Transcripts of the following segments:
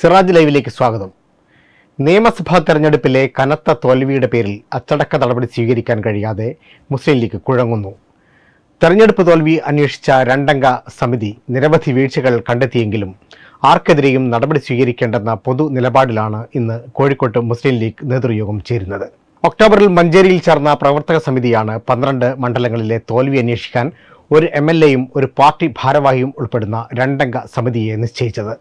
സിറാജ് ലൈവിലേക്ക് സ്വാഗതം നിയമസഭാ തെരഞ്ഞെടുപ്പിലെ കനത്ത തോൽവിയുടെ പേരിൽ അച്ചടക്ക നടപടി സ്വീകരിക്കാൻ കഴിയാതെ മുസ്ലിം ലീഗ് കുഴങ്ങുന്നു തെരഞ്ഞെടുപ്പ് തോൽവി അന്വേഷിച്ച രണ്ടംഗ സമിതി നിരവധി വീഴ്ചകൾ കണ്ടെത്തിയെങ്കിലും ആർക്കെതിരെയും നടപടി സ്വീകരിക്കേണ്ടെന്ന പൊതു നിലപാടിലാണ് ഇന്ന് കോഴിക്കോട്ട് മുസ്ലിം ലീഗ് നേതൃയോഗം ചേരുന്നത് ഒക്ടോബറിൽ മഞ്ചേരിയിൽ ചേർന്ന പ്രവർത്തക സമിതിയാണ് പന്ത്രണ്ട് മണ്ഡലങ്ങളിലെ തോൽവി അന്വേഷിക്കാൻ ഒരു എം ഒരു പാർട്ടി ഭാരവാഹിയും ഉൾപ്പെടുന്ന രണ്ടംഗ സമിതിയെ നിശ്ചയിച്ചത്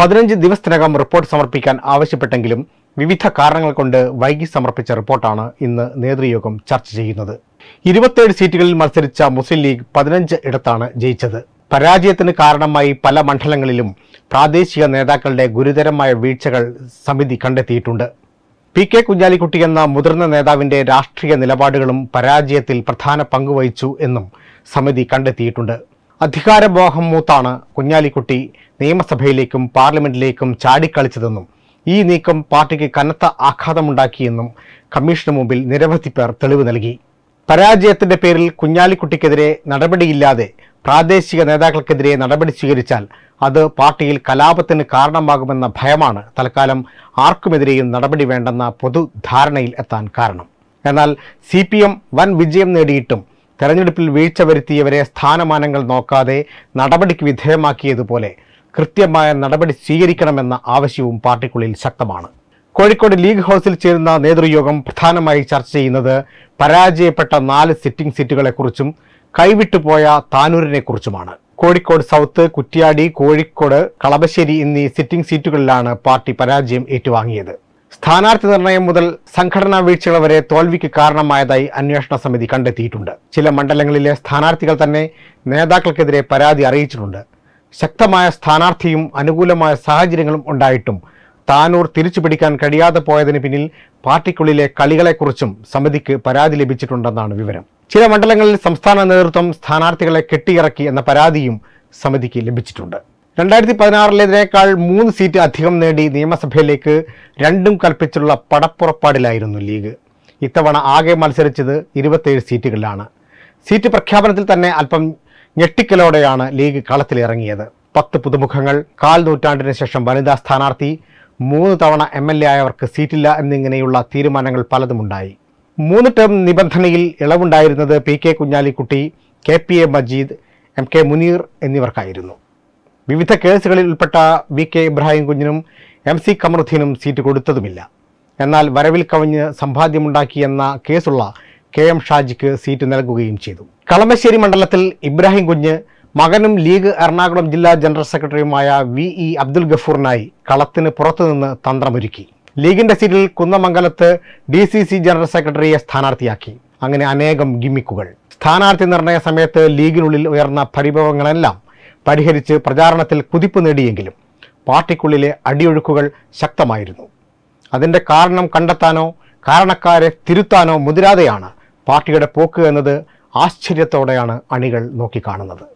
പതിനഞ്ച് ദിവസത്തിനകം റിപ്പോർട്ട് സമർപ്പിക്കാൻ ആവശ്യപ്പെട്ടെങ്കിലും വിവിധ കാരണങ്ങൾ കൊണ്ട് വൈകി സമർപ്പിച്ച റിപ്പോർട്ടാണ് ഇന്ന് നേതൃയോഗം ചർച്ച ചെയ്യുന്നത് ഇരുപത്തേഴ് സീറ്റുകളിൽ മത്സരിച്ച മുസ്ലിം ലീഗ് പതിനഞ്ച് ഇടത്താണ് ജയിച്ചത് പരാജയത്തിന് കാരണമായി പല മണ്ഡലങ്ങളിലും പ്രാദേശിക നേതാക്കളുടെ ഗുരുതരമായ വീഴ്ചകൾ സമിതി കണ്ടെത്തിയിട്ടുണ്ട് പി കെ കുഞ്ഞാലിക്കുട്ടി എന്ന മുതിർന്ന നേതാവിന്റെ രാഷ്ട്രീയ നിലപാടുകളും പരാജയത്തിൽ പ്രധാന പങ്കുവഹിച്ചു എന്നും സമിതി കണ്ടെത്തിയിട്ടുണ്ട് അധികാരമോഹം മൂത്താണ് കുഞ്ഞാലിക്കുട്ടി നിയമസഭയിലേക്കും പാർലമെന്റിലേക്കും ചാടിക്കളിച്ചതെന്നും ഈ നീക്കം പാർട്ടിക്ക് കനത്ത ആഘാതമുണ്ടാക്കിയെന്നും കമ്മീഷന് മുമ്പിൽ നിരവധി പേർ തെളിവ് നൽകി പരാജയത്തിന്റെ പേരിൽ കുഞ്ഞാലിക്കുട്ടിക്കെതിരെ നടപടിയില്ലാതെ പ്രാദേശിക നേതാക്കൾക്കെതിരെ നടപടി സ്വീകരിച്ചാൽ അത് പാർട്ടിയിൽ കലാപത്തിന് കാരണമാകുമെന്ന ഭയമാണ് തൽക്കാലം ആർക്കുമെതിരെയും നടപടി വേണ്ടെന്ന പൊതുധാരണയിൽ എത്താൻ കാരണം എന്നാൽ സി വൻ വിജയം നേടിയിട്ടും തെരഞ്ഞെടുപ്പിൽ വീഴ്ച വരുത്തിയവരെ സ്ഥാനമാനങ്ങൾ നോക്കാതെ നടപടിക്ക് വിധേയമാക്കിയതുപോലെ കൃത്യമായ നടപടി സ്വീകരിക്കണമെന്ന ആവശ്യവും പാർട്ടിക്കുള്ളിൽ ശക്തമാണ് കോഴിക്കോട് ലീഗ് ഹൗസിൽ ചേരുന്ന നേതൃയോഗം പ്രധാനമായി ചർച്ച ചെയ്യുന്നത് പരാജയപ്പെട്ട നാല് സിറ്റിംഗ് സീറ്റുകളെക്കുറിച്ചും കൈവിട്ടുപോയ താനൂരിനെക്കുറിച്ചുമാണ് കോഴിക്കോട് സൗത്ത് കുറ്റ്യാടി കോഴിക്കോട് കളമശ്ശേരി എന്നീ സിറ്റിംഗ് സീറ്റുകളിലാണ് പാർട്ടി പരാജയം ഏറ്റുവാങ്ങിയത് സ്ഥാനാർത്ഥി നിർണയം മുതൽ സംഘടനാ വീഴ്ചകൾ വരെ തോൽവിക്ക് കാരണമായതായി അന്വേഷണ സമിതി കണ്ടെത്തിയിട്ടുണ്ട് ചില മണ്ഡലങ്ങളിലെ സ്ഥാനാർത്ഥികൾ തന്നെ നേതാക്കൾക്കെതിരെ പരാതി അറിയിച്ചിട്ടുണ്ട് ശക്തമായ സ്ഥാനാർത്ഥിയും അനുകൂലമായ സാഹചര്യങ്ങളും ഉണ്ടായിട്ടും താനൂർ തിരിച്ചു പിടിക്കാൻ കഴിയാതെ പോയതിന് പിന്നിൽ പാർട്ടിക്കുള്ളിലെ കളികളെക്കുറിച്ചും സമിതിക്ക് പരാതി ലഭിച്ചിട്ടുണ്ടെന്നാണ് വിവരം ചില മണ്ഡലങ്ങളിൽ സംസ്ഥാന നേതൃത്വം സ്ഥാനാർത്ഥികളെ കെട്ടിയിറക്കി എന്ന പരാതിയും സമിതിക്ക് ലഭിച്ചിട്ടുണ്ട് രണ്ടായിരത്തി പതിനാറിലേതിനേക്കാൾ മൂന്ന് സീറ്റ് അധികം നേടി നിയമസഭയിലേക്ക് രണ്ടും കൽപ്പിച്ചുള്ള പടപ്പുറപ്പാടിലായിരുന്നു ലീഗ് ഇത്തവണ ആകെ മത്സരിച്ചത് ഇരുപത്തേഴ് സീറ്റുകളിലാണ് സീറ്റ് പ്രഖ്യാപനത്തിൽ തന്നെ അല്പം ഞെട്ടിക്കലോടെയാണ് ലീഗ് കളത്തിലിറങ്ങിയത് പത്ത് പുതുമുഖങ്ങൾ കാൽ നൂറ്റാണ്ടിന് ശേഷം വനിതാ സ്ഥാനാർത്ഥി മൂന്ന് തവണ എം എൽ എ ആയവർക്ക് സീറ്റില്ല എന്നിങ്ങനെയുള്ള തീരുമാനങ്ങൾ പലതുമുണ്ടായി മൂന്ന് ടേം നിബന്ധനയിൽ ഇളവുണ്ടായിരുന്നത് P K Kunhalikutty K P A Majeed M K Muneer എന്നിവർക്കായിരുന്നു വിവിധ കേസുകളിൽ ഉൾപ്പെട്ട വി കെ ഇബ്രാഹിം കുഞ്ഞിനും എം സി കമറുദ്ദീനും സീറ്റ് കൊടുത്തതുമില്ല എന്നാൽ വരവിൽ കവിഞ്ഞ് എന്ന കേസുള്ള കെ എം ഷാജിക്ക് സീറ്റ് നൽകുകയും ചെയ്തു കളമശ്ശേരി മണ്ഡലത്തിൽ ഇബ്രാഹിം കുഞ്ഞ് മകനും ലീഗ് എറണാകുളം ജില്ലാ ജനറൽ സെക്രട്ടറിയുമായ വി ഇ അബ്ദുൽ ഗഫൂറിനായി കളത്തിന് പുറത്തുനിന്ന് തന്ത്രമൊരുക്കി ലീഗിന്റെ സീറ്റിൽ കുന്നമംഗലത്ത് ഡി സി സി ജനറൽ സെക്രട്ടറിയെ സ്ഥാനാർത്ഥിയാക്കി അങ്ങനെ അനേകം ഗിമ്മിക്കുകൾ സ്ഥാനാർത്ഥി നിർണയ സമയത്ത് ലീഗിനുള്ളിൽ ഉയർന്ന പരിഭവങ്ങളെല്ലാം പരിഹരിച്ച് പ്രചാരണത്തിൽ കുതിപ്പ് നേടിയെങ്കിലും പാർട്ടിക്കുള്ളിലെ അടിയൊഴുക്കുകൾ ശക്തമായിരുന്നു അതിൻ്റെ കാരണം കണ്ടെത്താനോ കാരണക്കാരെ തിരുത്താനോ മുതിരാതെയാണ് പാർട്ടിയുടെ പോക്ക് എന്നത് ആശ്ചര്യത്തോടെയാണ് അണികൾ നോക്കിക്കാണുന്നത്